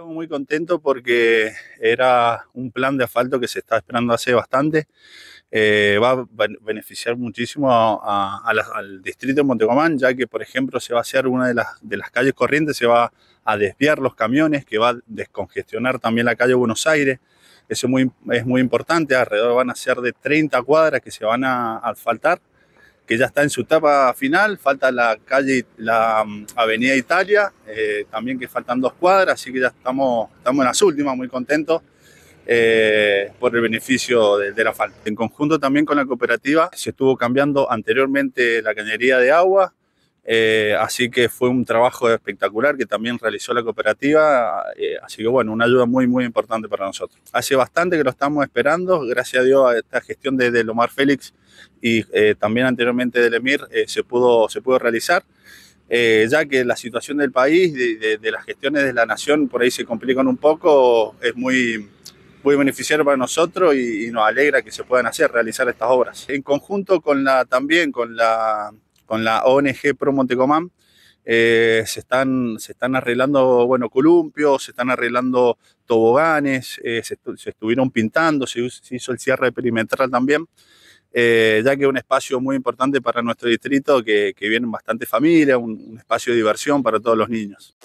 Estamos muy contento porque era un plan de asfalto que se está esperando hace bastante. Eh, va a beneficiar muchísimo al distrito de Montecomán, ya que, por ejemplo, se va a hacer una de las, de las calles corrientes, se va a desviar los camiones, que va a descongestionar también la calle Buenos Aires. Eso muy, es muy importante, alrededor van a ser de 30 cuadras que se van a asfaltar que ya está en su etapa final, falta la calle, la mm, avenida Italia, eh, también que faltan dos cuadras, así que ya estamos, estamos en las últimas, muy contentos. Eh, por el beneficio de, de, la falta. En conjunto también con la cooperativa se estuvo cambiando anteriormente la cañería de agua, eh, así que fue un trabajo espectacular que también realizó la cooperativa. Eh, así que bueno, una ayuda muy, muy importante para nosotros. Hace bastante que lo estamos esperando. Gracias a Dios a esta gestión de, de Lomar Félix y eh, también anteriormente del EMIR se, pudo, se pudo realizar. ya que la situación del país, de, las gestiones de la nación, por ahí se complican un poco, es muy, muy beneficiario para nosotros y, y nos alegra que se puedan hacer, realizar estas obras. En conjunto con la, también con la con la ONG Pro Montecomán. Eh, se, están, se están arreglando, bueno, columpios, se están arreglando toboganes, eh, se, estuvieron pintando, se, hizo el cierre perimetral también, eh, ya que es un espacio muy importante para nuestro distrito, que, vienen bastantes familias, un espacio de diversión para todos los niños.